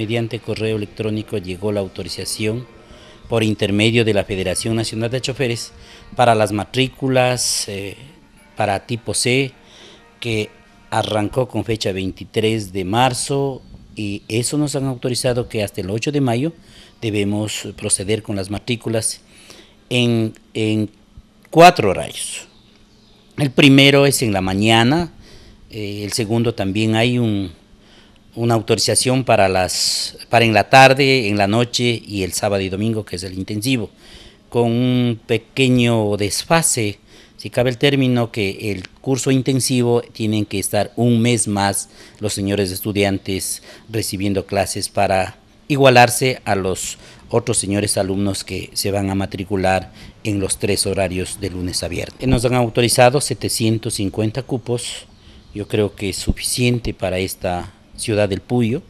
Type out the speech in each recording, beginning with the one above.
Mediante correo electrónico llegó la autorización por intermedio de la Federación Nacional de Choferes para las matrículas eh, para tipo C que arrancó con fecha 23 de marzo y eso nos han autorizado que hasta el 8 de mayo debemos proceder con las matrículas en, cuatro horarios. El primero es en la mañana, eh, el segundo también hay un, una autorización para, las, para en la tarde, en la noche y el sábado y domingo, que es el intensivo, con un pequeño desfase, si cabe el término, que el curso intensivo tienen que estar un mes más los señores estudiantes recibiendo clases para igualarse a los otros señores alumnos que se van a matricular en los tres horarios de lunes abierto Nos han autorizado 750 cupos, yo creo que es suficiente para esta Ciudad del Puyo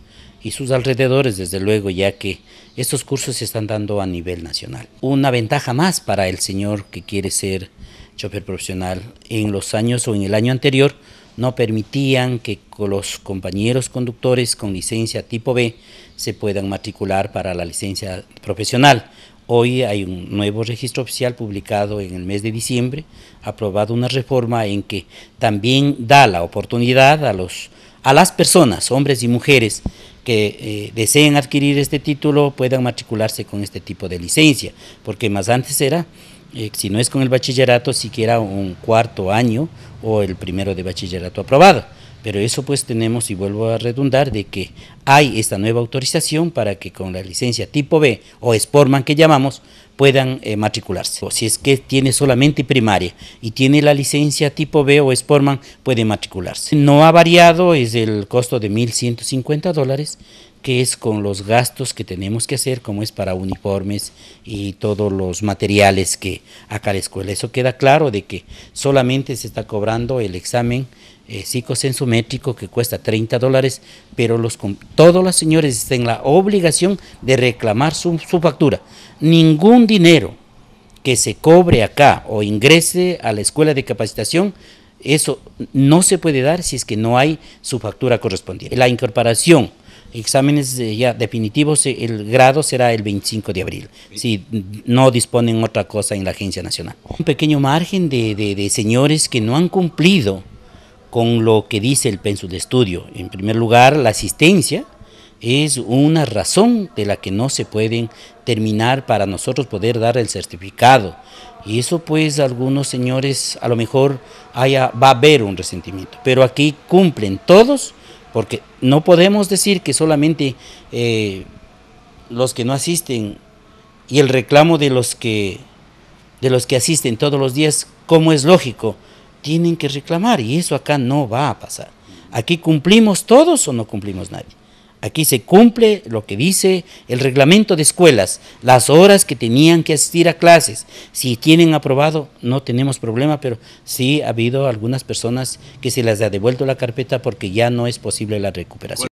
y sus alrededores, desde luego, ya que estos cursos se están dando a nivel nacional. Una ventaja más para el señor que quiere ser chofer profesional. En los años o en el año anterior no permitían que los compañeros conductores con licencia tipo B se puedan matricular para la licencia profesional. Hoy hay un nuevo registro oficial publicado en el mes de diciembre, aprobado una reforma en que también da la oportunidad a los a las personas, hombres y mujeres, que eh, deseen adquirir este título puedan matricularse con este tipo de licencia, porque más antes era, eh, si no es con el bachillerato, siquiera un cuarto año o el primero de bachillerato aprobado. Pero eso pues tenemos, y vuelvo a redundar, de que hay esta nueva autorización para que con la licencia tipo B o Sportman que llamamos puedan eh, matricularse. O si es que tiene solamente primaria y tiene la licencia tipo B o Sportman, puede matricularse. No ha variado, es el costo de 1.150 dólares, que es con los gastos que tenemos que hacer, como es para uniformes y todos los materiales que acá la escuela. Eso queda claro de que solamente se está cobrando el examen eh, psicosensométrico que cuesta 30 dólares, pero los, todos los señores están en la obligación de reclamar su, factura. Ningún dinero que se cobre acá o ingrese a la escuela de capacitación eso no se puede dar si es que no hay su factura correspondiente. La incorporación, exámenes ya definitivos, eh, el grado será el 25 de abril, si no disponen otra cosa en la Agencia Nacional. Un pequeño margen de señores que no han cumplido con lo que dice el penso de estudio. En primer lugar, la asistencia es una razón de la que no se pueden terminar para nosotros poder dar el certificado. Y eso pues algunos señores a lo mejor haya, va a haber un resentimiento, pero aquí cumplen todos porque no podemos decir que solamente eh, los que no asisten y el reclamo de los que de los que asisten todos los días, como es lógico, tienen que reclamar y eso acá no va a pasar. Aquí cumplimos todos o no cumplimos nadie. Aquí se cumple lo que dice el reglamento de escuelas, las horas que tenían que asistir a clases. Si tienen aprobado, no tenemos problema, pero sí ha habido algunas personas que se les ha devuelto la carpeta porque ya no es posible la recuperación.